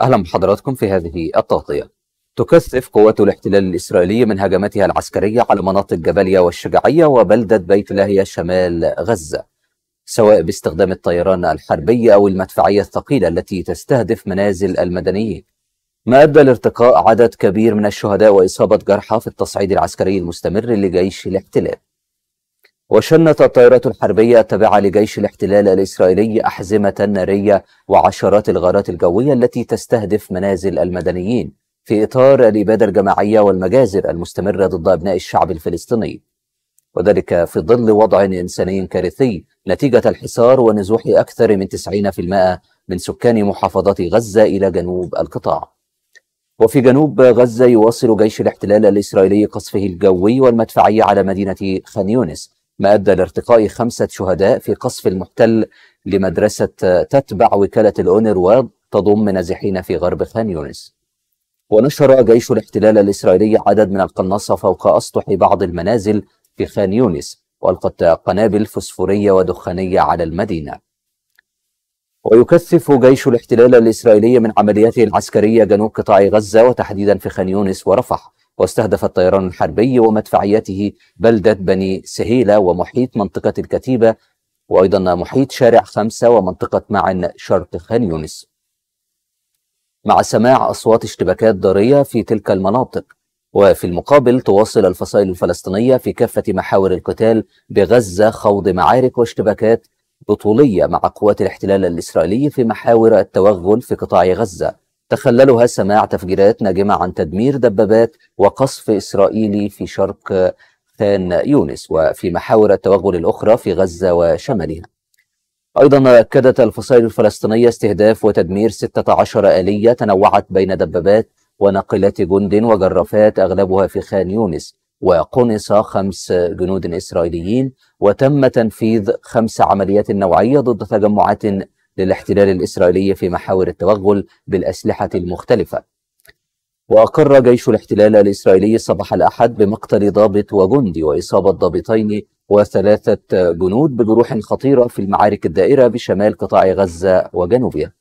أهلا بحضراتكم في هذه التغطية تكثف قوات الاحتلال الإسرائيلي من هجماتها العسكرية على مناطق جبلية والشجاعية وبلدة بيت لاهيا شمال غزة سواء باستخدام الطيران الحربي أو المدفعية الثقيلة التي تستهدف منازل المدنيين ما أدى لارتقاء عدد كبير من الشهداء وإصابة جرحى في التصعيد العسكري المستمر لجيش الاحتلال وشنت الطائرات الحربية التابعة لجيش الاحتلال الإسرائيلي أحزمة نارية وعشرات الغارات الجوية التي تستهدف منازل المدنيين في إطار الإبادة الجماعية والمجازر المستمرة ضد أبناء الشعب الفلسطيني وذلك في ظل وضع إنساني كارثي نتيجة الحصار ونزوح أكثر من 90% من سكان محافظات غزة إلى جنوب القطاع وفي جنوب غزة يواصل جيش الاحتلال الإسرائيلي قصفه الجوي والمدفعي على مدينة خان يونس ما أدى لارتقاء خمسة شهداء في قصف المحتل لمدرسة تتبع وكالة الأونروا تضم نازحين في غرب خان يونس ونشر جيش الاحتلال الإسرائيلي عدد من القناصة فوق أسطح بعض المنازل في خان يونس وألقت قنابل فسفورية ودخانية على المدينة ويكثف جيش الاحتلال الإسرائيلي من عملياته العسكرية جنوب قطاع غزة وتحديدا في خان يونس ورفح واستهدف الطيران الحربي ومدفعيته بلدة بني سهيلة ومحيط منطقة الكتيبة وأيضا محيط شارع خمسة ومنطقة معن شرق خان يونس مع سماع أصوات اشتباكات ضارية في تلك المناطق وفي المقابل تواصل الفصائل الفلسطينية في كافة محاور القتال بغزة خوض معارك واشتباكات بطولية مع قوات الاحتلال الإسرائيلي في محاور التوغل في قطاع غزة تخللها سماع تفجيرات ناجمة عن تدمير دبابات وقصف إسرائيلي في شرق خان يونس وفي محاور التوغل الأخرى في غزة وشمالها أيضا أكدت الفصائل الفلسطينية استهداف وتدمير 16 آلية تنوعت بين دبابات وناقلات جند وجرافات أغلبها في خان يونس وقنص خمس جنود إسرائيليين وتم تنفيذ خمس عمليات نوعية ضد تجمعات للاحتلال الإسرائيلي في محاور التوغل بالأسلحة المختلفة وأقر جيش الاحتلال الإسرائيلي صباح الأحد بمقتل ضابط وجندي وإصابة ضابطين وثلاثة جنود بجروح خطيرة في المعارك الدائرة بشمال قطاع غزة وجنوبها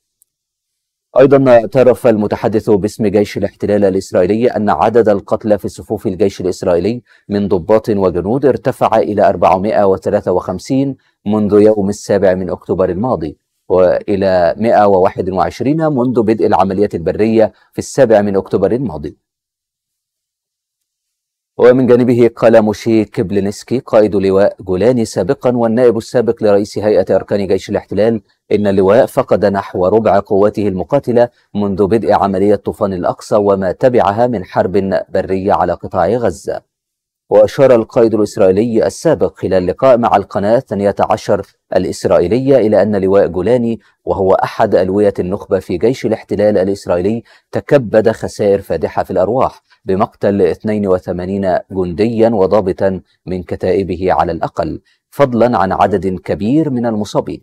أيضا اعترف المتحدث باسم جيش الاحتلال الإسرائيلي أن عدد القتلى في صفوف الجيش الإسرائيلي من ضباط وجنود ارتفع إلى 453 منذ يوم السابع من أكتوبر الماضي وإلى 121 منذ بدء العمليات البرية في السابع من أكتوبر الماضي ومن جانبه قال موشي كبلنسكي قائد لواء جولاني سابقا والنائب السابق لرئيس هيئة أركان جيش الاحتلال إن اللواء فقد نحو ربع قواته المقاتلة منذ بدء عملية طوفان الأقصى وما تبعها من حرب برية على قطاع غزة وأشار القائد الإسرائيلي السابق خلال لقاء مع القناة 12 الإسرائيلية إلى أن لواء جولاني وهو أحد ألوية النخبة في جيش الاحتلال الإسرائيلي تكبد خسائر فادحة في الأرواح بمقتل 82 جنديا وضابطا من كتائبه على الأقل فضلا عن عدد كبير من المصابين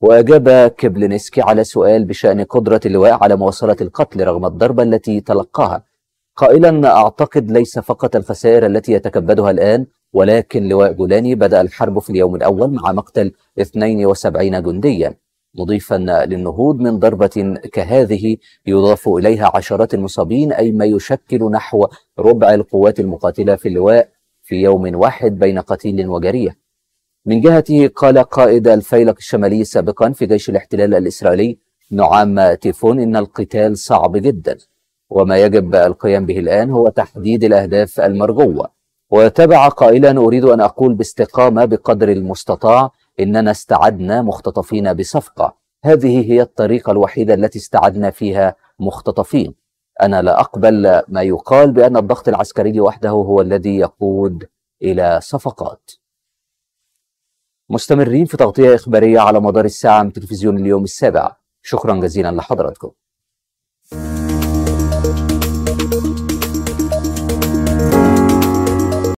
وأجاب كبلنسكي على سؤال بشأن قدرة اللواء على مواصلة القتل رغم الضربة التي تلقاها قائلا أعتقد ليس فقط الخسائر التي يتكبدها الآن ولكن لواء جولاني بدأ الحرب في اليوم الأول مع مقتل 72 جنديا مضيفا للنهوض من ضربة كهذه يضاف إليها عشرات المصابين أي ما يشكل نحو ربع القوات المقاتلة في اللواء في يوم واحد بين قتيل وجريح من جهته قال قائد الفيلق الشمالي سابقا في جيش الاحتلال الإسرائيلي نعام تيفون إن القتال صعب جدا وما يجب القيام به الآن هو تحديد الأهداف المرجوة وتبع قائلا أريد أن أقول باستقامة بقدر المستطاع إننا استعدنا مختطفين بصفقة هذه هي الطريقة الوحيدة التي استعدنا فيها مختطفين أنا لا أقبل ما يقال بأن الضغط العسكري وحده هو الذي يقود إلى صفقات مستمرين في تغطية إخبارية على مدار الساعة من تلفزيون اليوم السابع شكرا جزيلا لحضراتكم